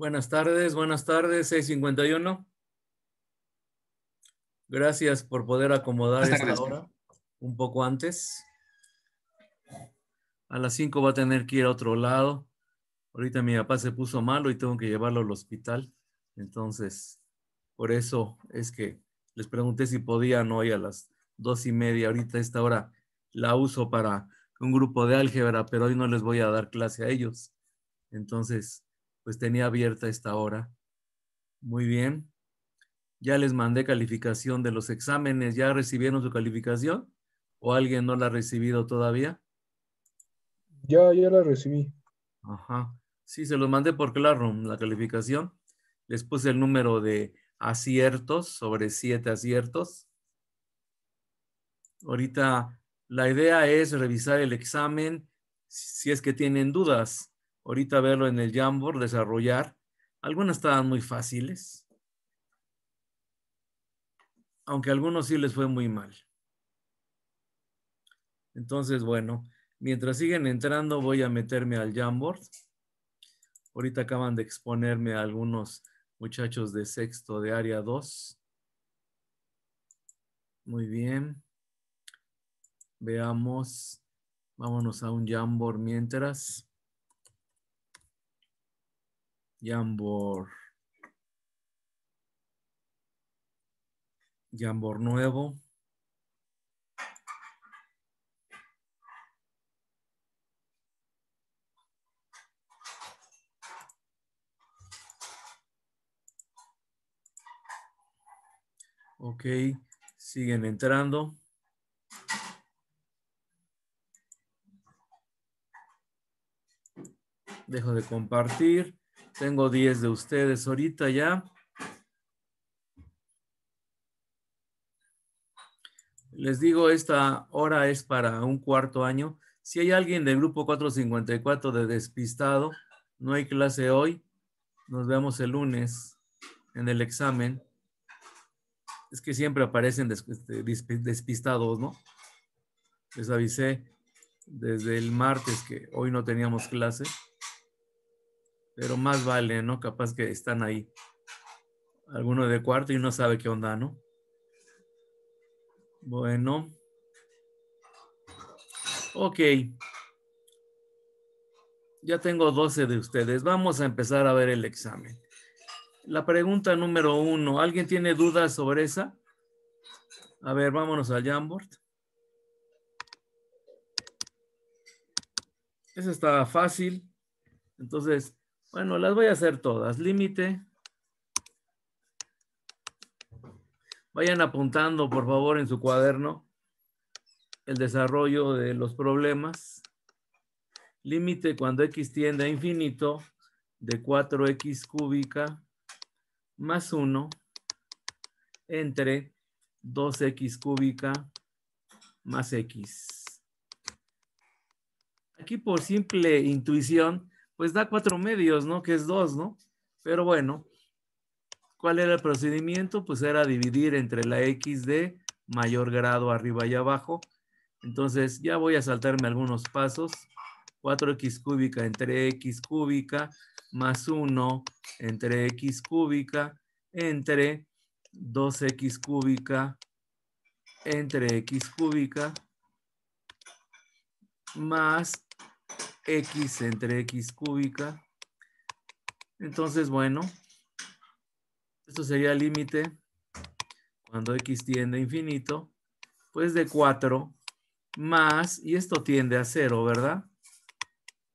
Buenas tardes, buenas tardes, 651. Gracias por poder acomodar esta hora un poco antes. A las 5 va a tener que ir a otro lado. Ahorita mi papá se puso malo y tengo que llevarlo al hospital. Entonces, por eso es que les pregunté si podían hoy a las dos y media. Ahorita esta hora la uso para un grupo de álgebra, pero hoy no les voy a dar clase a ellos. Entonces, pues tenía abierta esta hora. Muy bien. Ya les mandé calificación de los exámenes. ¿Ya recibieron su calificación? ¿O alguien no la ha recibido todavía? Ya, ya la recibí. Ajá. Sí, se los mandé por Classroom, la calificación. Les puse el número de aciertos sobre siete aciertos. Ahorita la idea es revisar el examen si es que tienen dudas ahorita verlo en el Jamboard, desarrollar. Algunas estaban muy fáciles, aunque a algunos sí les fue muy mal. Entonces, bueno, mientras siguen entrando voy a meterme al Jamboard. Ahorita acaban de exponerme a algunos muchachos de sexto de área 2. Muy bien. Veamos. Vámonos a un Jamboard mientras. Jambor Jambor nuevo. Ok, siguen entrando. Dejo de compartir. Tengo 10 de ustedes ahorita ya. Les digo, esta hora es para un cuarto año. Si hay alguien del grupo 454 de despistado, no hay clase hoy. Nos vemos el lunes en el examen. Es que siempre aparecen este, despistados, ¿no? Les avisé desde el martes que hoy no teníamos clase pero más vale, ¿no? Capaz que están ahí. Alguno de cuarto y no sabe qué onda, ¿no? Bueno. Ok. Ya tengo 12 de ustedes. Vamos a empezar a ver el examen. La pregunta número uno. ¿Alguien tiene dudas sobre esa? A ver, vámonos al Jamboard. Esa está fácil. Entonces, bueno, las voy a hacer todas. Límite. Vayan apuntando, por favor, en su cuaderno el desarrollo de los problemas. Límite cuando x tiende a infinito de 4x cúbica más 1 entre 2x cúbica más x. Aquí por simple intuición pues da cuatro medios, ¿no? Que es dos, ¿no? Pero bueno, ¿cuál era el procedimiento? Pues era dividir entre la X de mayor grado arriba y abajo. Entonces ya voy a saltarme algunos pasos. 4x cúbica entre x cúbica más 1 entre x cúbica entre 2x cúbica entre x cúbica más x entre x cúbica. Entonces, bueno, esto sería el límite cuando x tiende a infinito, pues de 4 más, y esto tiende a 0, ¿verdad?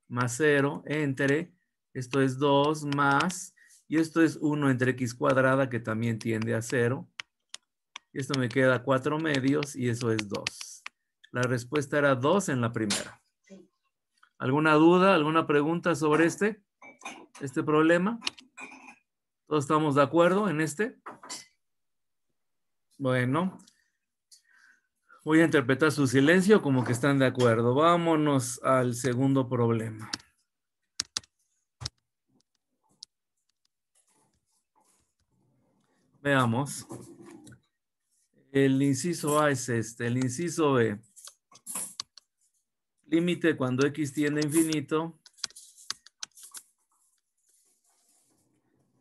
Más 0 entre, esto es 2 más, y esto es 1 entre x cuadrada que también tiende a 0. Y esto me queda 4 medios y eso es 2. La respuesta era 2 en la primera. ¿Alguna duda, alguna pregunta sobre este, este problema? ¿Todos estamos de acuerdo en este? Bueno, voy a interpretar su silencio como que están de acuerdo. Vámonos al segundo problema. Veamos. El inciso A es este, el inciso B límite cuando x tiende a infinito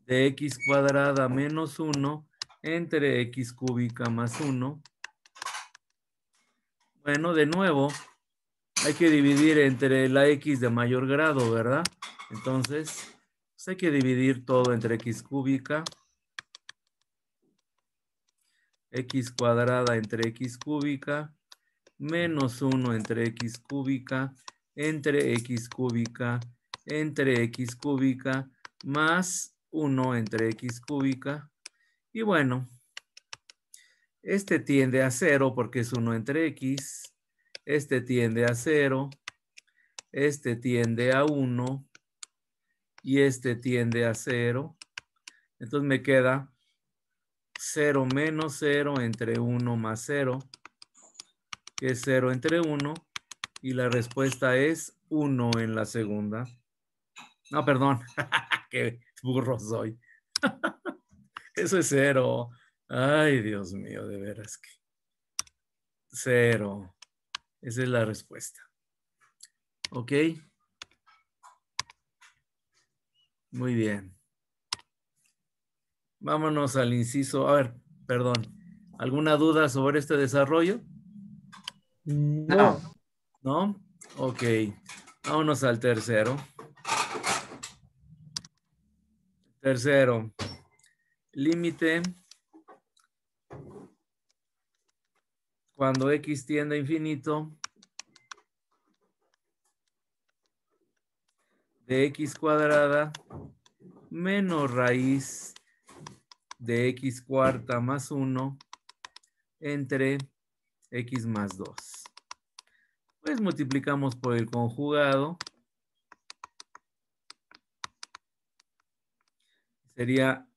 de x cuadrada menos 1 entre x cúbica más 1. Bueno, de nuevo, hay que dividir entre la x de mayor grado, ¿verdad? Entonces, pues hay que dividir todo entre x cúbica, x cuadrada entre x cúbica, menos 1 entre x cúbica, entre x cúbica, entre x cúbica, más 1 entre x cúbica. Y bueno, este tiende a 0 porque es 1 entre x. Este tiende a 0. Este tiende a 1. Y este tiende a 0. Entonces me queda 0 menos 0 entre 1 más 0 es cero entre uno y la respuesta es uno en la segunda. No, perdón, qué burro soy. Eso es cero Ay, Dios mío, de veras que. cero Esa es la respuesta. ¿Ok? Muy bien. Vámonos al inciso. A ver, perdón. ¿Alguna duda sobre este desarrollo? Mm, no. ¿No? Ok. Vámonos al tercero. Tercero. Límite. Cuando x tiende a infinito. de x cuadrada menos raíz de x cuarta más 1 entre x más 2 multiplicamos por el conjugado. Sería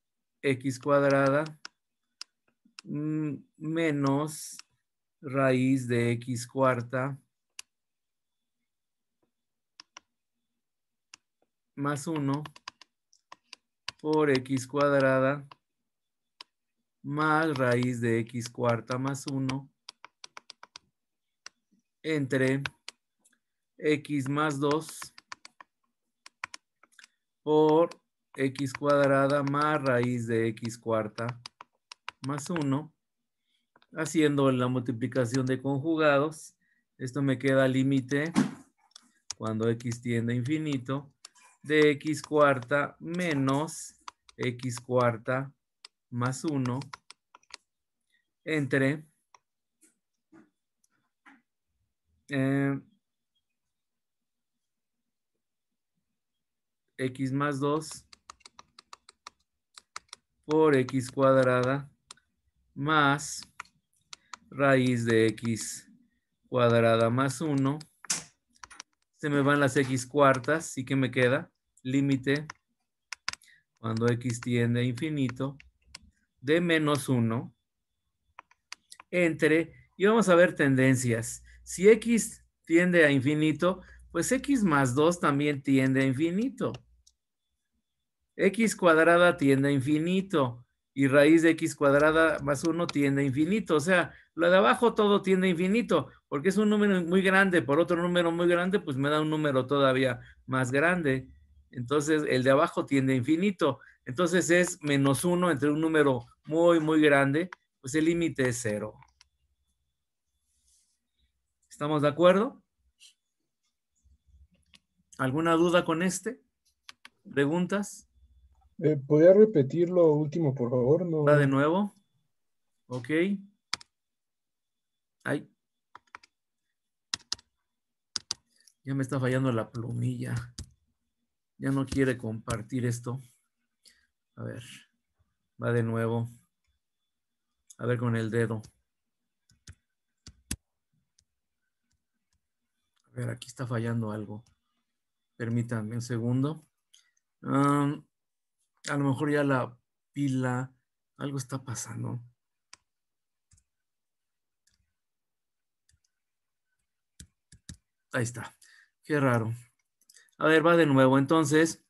x cuadrada mm, menos raíz de x cuarta más 1 por x cuadrada más raíz de x cuarta más 1 entre x más 2 por x cuadrada más raíz de x cuarta más 1, haciendo la multiplicación de conjugados. Esto me queda límite cuando x tiende a infinito de x cuarta menos x cuarta más 1 entre Eh, x más 2 por x cuadrada más raíz de x cuadrada más 1. Se me van las x cuartas y que me queda límite cuando x tiende a infinito de menos 1 entre, y vamos a ver tendencias. Si x tiende a infinito, pues x más 2 también tiende a infinito. x cuadrada tiende a infinito y raíz de x cuadrada más 1 tiende a infinito. O sea, lo de abajo todo tiende a infinito, porque es un número muy grande, por otro número muy grande, pues me da un número todavía más grande. Entonces, el de abajo tiende a infinito. Entonces es menos 1 entre un número muy, muy grande, pues el límite es 0. ¿Estamos de acuerdo? ¿Alguna duda con este? ¿Preguntas? Eh, ¿Podría repetir lo último, por favor? No... ¿Va de nuevo? Ok. Ay. Ya me está fallando la plumilla. Ya no quiere compartir esto. A ver. Va de nuevo. A ver con el dedo. A ver, aquí está fallando algo. Permítanme un segundo. a lo mejor ya la pila, algo está pasando. Ahí está. Qué raro. A ver, va de nuevo. Entonces,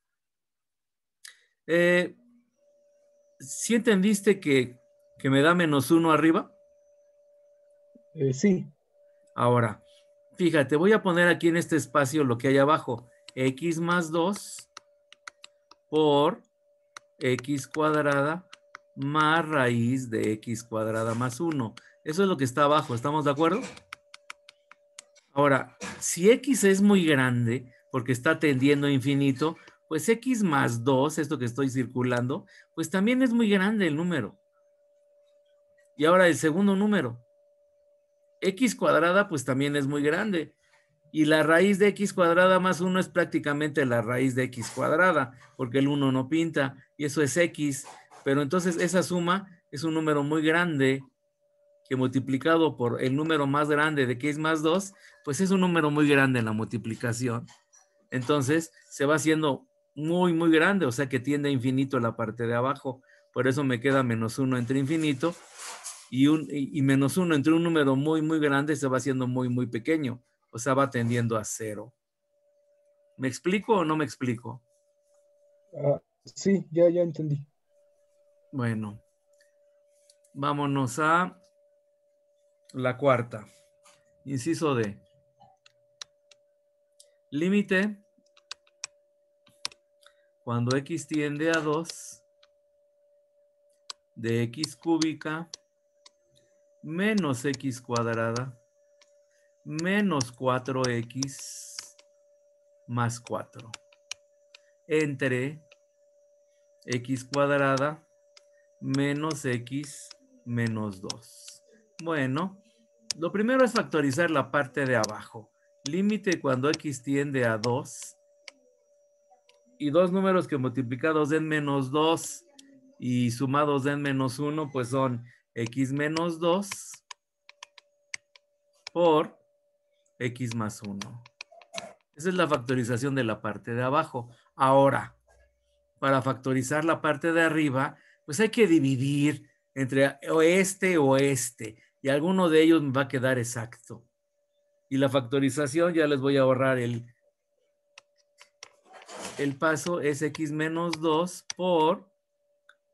eh, ¿sí entendiste que, me da menos uno arriba? Eh, sí. Ahora, Fíjate, voy a poner aquí en este espacio lo que hay abajo. X más 2 por X cuadrada más raíz de X cuadrada más 1. Eso es lo que está abajo, ¿estamos de acuerdo? Ahora, si X es muy grande, porque está tendiendo a infinito, pues X más 2, esto que estoy circulando, pues también es muy grande el número. Y ahora el segundo número, x cuadrada pues también es muy grande. Y la raíz de x cuadrada más 1 es prácticamente la raíz de x cuadrada, porque el 1 no pinta y eso es x. Pero entonces esa suma es un número muy grande que multiplicado por el número más grande de que es más 2, pues es un número muy grande en la multiplicación. Entonces se va haciendo muy, muy grande, o sea que tiende a infinito la parte de abajo. Por eso me queda menos 1 entre infinito y, menos uno entre un número muy, muy grande se va haciendo muy, muy pequeño. O sea, va tendiendo a cero. ¿Me explico o no me explico? Ah, sí, ya, ya entendí. Bueno, vámonos a la cuarta. Inciso de Límite cuando x tiende a 2 de x cúbica menos x cuadrada menos 4x más 4 entre x cuadrada menos x menos 2. Bueno, lo primero es factorizar la parte de abajo. Límite cuando x tiende a 2 y dos números que multiplicados en menos 2 y sumados en menos 1, pues son x menos 2 por x más 1. Esa es la factorización de la parte de abajo. Ahora, para factorizar la parte de arriba, pues hay que dividir entre este o este, y alguno de ellos va a quedar exacto. Y la factorización ya les voy a ahorrar el, el paso, es x menos 2 por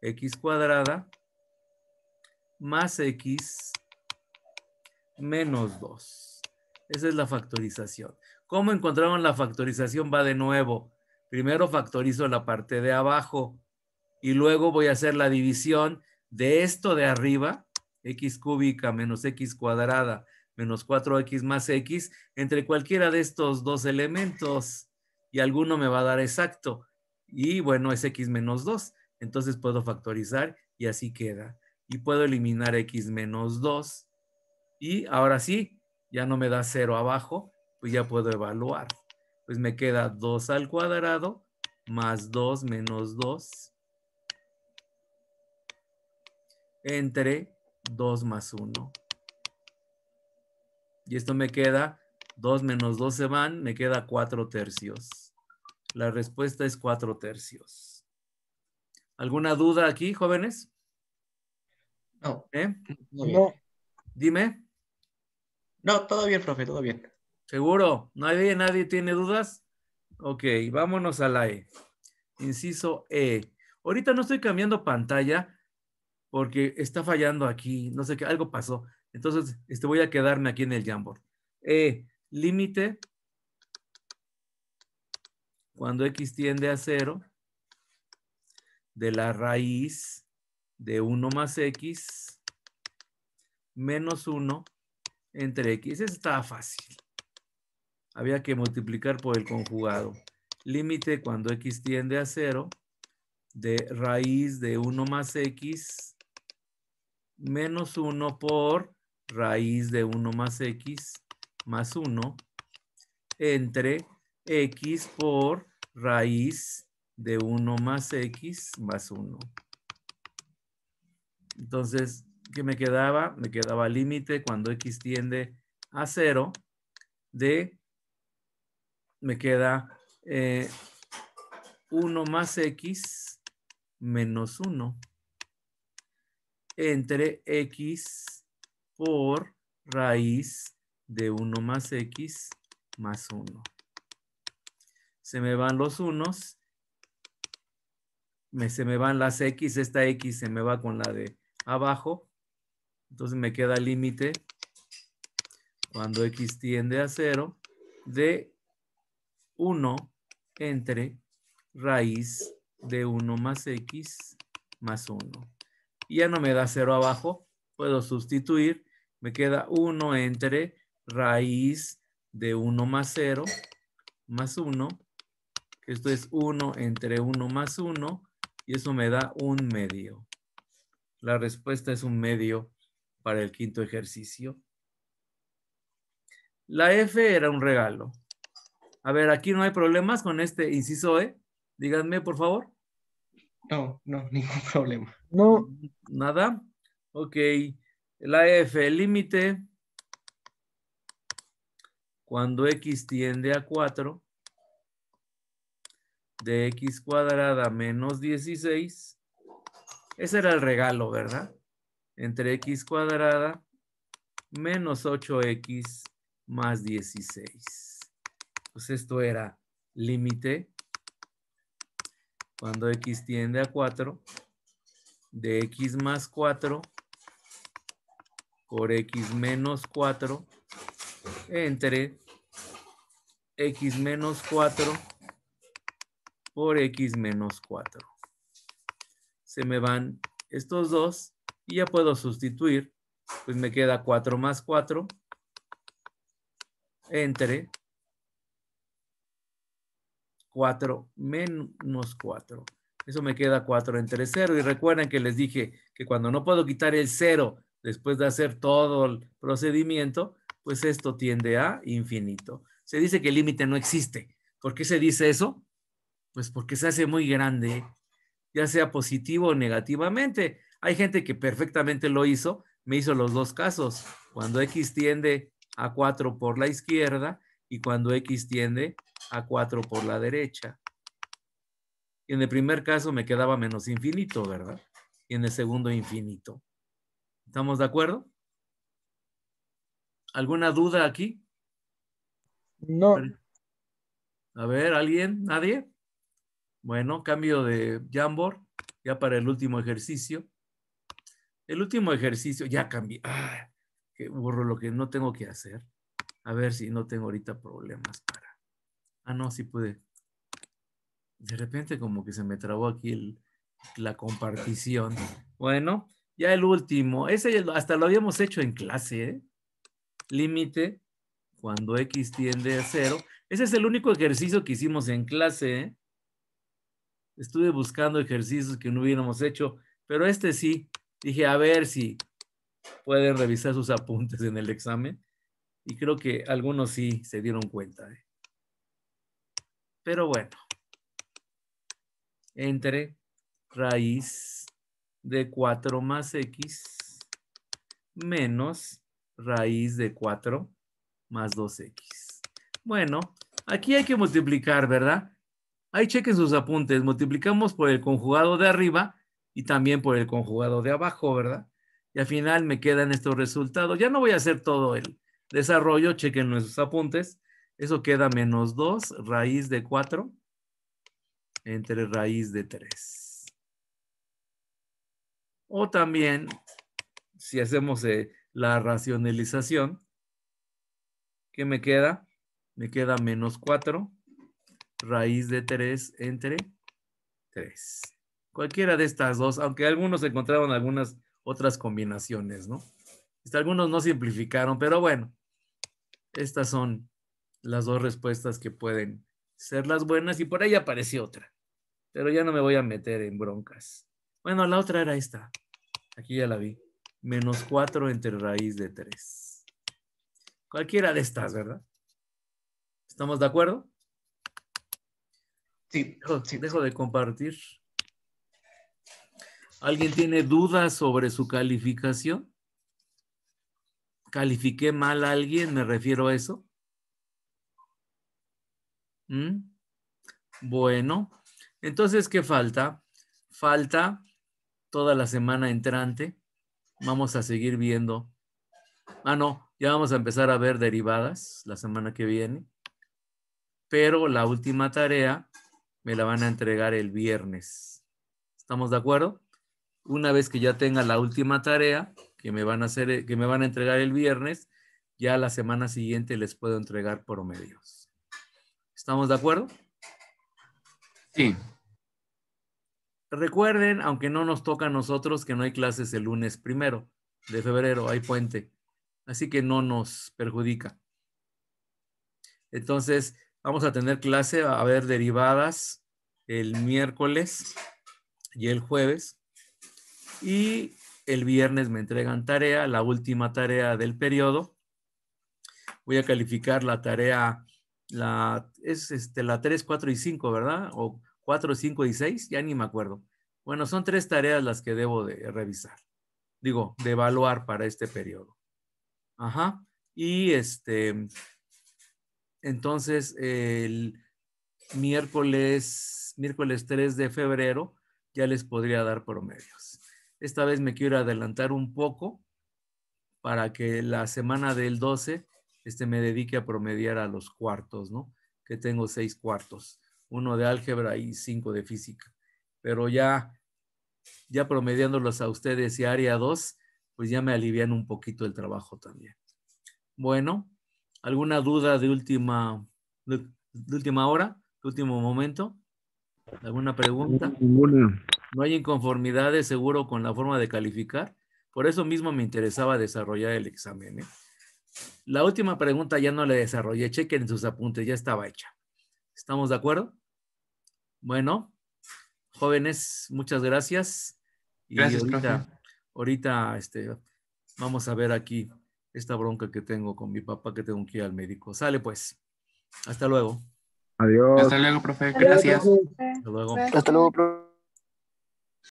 x cuadrada más x menos 2. Esa es la factorización. ¿Cómo encontraron la factorización? Va de nuevo. Primero factorizo la parte de abajo y luego voy a hacer la división de esto de arriba, x cúbica menos x cuadrada menos 4x más x, entre cualquiera de estos dos elementos y alguno me va a dar exacto. Y bueno, es x menos 2. Entonces puedo factorizar y así queda y puedo eliminar x menos 2. Y ahora sí, ya no me da 0 abajo, pues ya puedo evaluar. Pues me queda 2 al cuadrado más 2 menos 2 entre 2 más 1. Y esto me queda, 2 menos 2 se van, me queda 4 tercios. La respuesta es 4 tercios. ¿Alguna duda aquí, jóvenes? No. ¿Eh? No. Dime. No, todo bien, profe, todo bien. ¿Seguro? ¿Nadie, nadie tiene dudas? Ok, vámonos a la E. Inciso E. Ahorita no estoy cambiando pantalla porque está fallando aquí, no sé qué, algo pasó. Entonces, este, voy a quedarme aquí en el Jamboard. E, límite cuando x tiende a cero de la raíz de 1 más x menos 1 entre x. Eso estaba fácil. Había que multiplicar por el conjugado. Límite cuando x tiende a 0 de raíz de 1 más x menos 1 por raíz de 1 más x más 1 entre x por raíz de 1 más x más 1. Entonces, ¿qué me quedaba? Me quedaba límite cuando x tiende a 0 de, me queda 1 eh, más x menos 1 entre x por raíz de 1 más x más 1. Se me van los unos, se me van las x, esta x se me va con la de abajo, entonces me queda límite cuando x tiende a 0 de 1 entre raíz de 1 más x más 1. Y ya no me da 0 abajo, puedo sustituir, me queda 1 entre raíz de 1 más 0 más 1, esto es 1 entre 1 más 1, y eso me da un medio. La respuesta es un medio para el quinto ejercicio. La F era un regalo. A ver, aquí no hay problemas con este inciso E. Díganme, por favor. No, no, ningún problema. No. Nada. Ok. La F, límite cuando x tiende a 4 de x cuadrada menos 16 ese era el regalo, ¿verdad? Entre x cuadrada menos 8x más 16. Pues esto era límite cuando x tiende a 4 de x más 4 por x menos 4 entre x menos 4 por x menos 4 se me van estos dos y ya puedo sustituir. Pues me queda 4 más 4. Entre 4 menos 4. Eso me queda 4 entre 0. Y recuerden que les dije que cuando no puedo quitar el 0 después de hacer todo el procedimiento, pues esto tiende a infinito. Se dice que el límite no existe. ¿Por qué se dice eso? Pues porque se hace muy grande ya sea positivo o negativamente. Hay gente que perfectamente lo hizo, me hizo los dos casos, cuando X tiende a 4 por la izquierda y cuando X tiende a 4 por la derecha. Y en el primer caso me quedaba menos infinito, ¿verdad? Y en el segundo infinito. ¿Estamos de acuerdo? ¿Alguna duda aquí? No. A ver, ¿alguien? ¿Nadie? Bueno, cambio de Jamboard ya para el último ejercicio. El último ejercicio, ya cambié. Ah, que borro lo que no tengo que hacer. A ver si no tengo ahorita problemas para. Ah, no, sí pude. De repente como que se me trabó aquí la compartición. Bueno, ya el último. Ese hasta lo habíamos hecho en clase. ¿eh? Límite cuando x tiende a cero. Ese es el único ejercicio que hicimos en clase. ¿eh? estuve buscando ejercicios que no hubiéramos hecho, pero este sí, dije, a ver si pueden revisar sus apuntes en el examen. Y creo que algunos sí se dieron cuenta. ¿eh? Pero bueno, entre raíz de 4 más x menos raíz de 4 más 2x. Bueno, aquí hay que multiplicar, ¿verdad? Ahí chequen sus apuntes, multiplicamos por el conjugado de arriba y también por el conjugado de abajo, ¿verdad? Y al final me quedan estos resultados. Ya no voy a hacer todo el desarrollo, chequen nuestros apuntes. Eso queda menos 2 raíz de 4 entre raíz de 3. O también, si hacemos eh, la racionalización, ¿qué me queda? Me queda menos 4 raíz de 3 entre 3. Cualquiera de estas dos, aunque algunos encontraron algunas otras combinaciones, ¿no? Este, algunos no simplificaron, pero bueno, estas son las dos respuestas que pueden ser las buenas y por ahí apareció otra, pero ya no me voy a meter en broncas. Bueno, la otra era esta, aquí ya la vi, menos 4 entre raíz de 3. Cualquiera de estas, ¿verdad? ¿Estamos de acuerdo? Sí, dejo, de compartir. ¿Alguien tiene dudas sobre su calificación? ¿Califiqué mal a alguien? ¿Me refiero a eso? ¿Mm? Bueno, entonces, ¿qué falta? Falta toda la semana entrante. Vamos a seguir viendo. Ah, no, ya vamos a empezar a ver derivadas la semana que viene. Pero la última tarea me la van a entregar el viernes. ¿Estamos de acuerdo? Una vez que ya tenga la última tarea que me van a hacer, eh, que me van a entregar el viernes, ya la semana siguiente les puedo entregar medios. ¿Estamos de acuerdo? Sí. Recuerden, aunque no nos toca a nosotros, que no hay clases el lunes primero de febrero, hay puente. Así que no nos perjudica. Entonces, Vamos a tener clase, a ver derivadas el miércoles y el jueves. Y el viernes me entregan tarea, la última tarea del periodo. Voy a calificar la tarea, la, es este, la 3, 4 y 5, ¿verdad? O 4, 5 y 6, ya ni me acuerdo. Bueno, son tres tareas las que debo de revisar, digo, de evaluar para este periodo. Ajá. Y este, entonces, el miércoles, miércoles 3 de febrero ya les podría dar promedios. Esta vez me quiero adelantar un poco para que la semana del 12 este, me dedique a promediar a los cuartos, ¿no? Que tengo seis cuartos, uno de álgebra y cinco de física. Pero ya, ya promediándolos a ustedes y área 2, pues ya me alivian un poquito el trabajo también. Bueno, ¿Alguna duda de última, de, última hora, de último momento? ¿Alguna pregunta? No hay inconformidades seguro con la forma de calificar. Por eso mismo me interesaba desarrollar el examen. ¿eh? La última pregunta ya no la desarrollé. Chequen sus apuntes, ya estaba hecha. ¿Estamos de acuerdo? Bueno, jóvenes, muchas gracias. Y gracias, ahorita, ahorita este, vamos a ver aquí esta bronca que tengo con mi papá que tengo que ir al médico. Sale pues. Hasta luego. Adiós. Hasta luego, profe. Gracias. Hasta luego. Hasta luego, profe.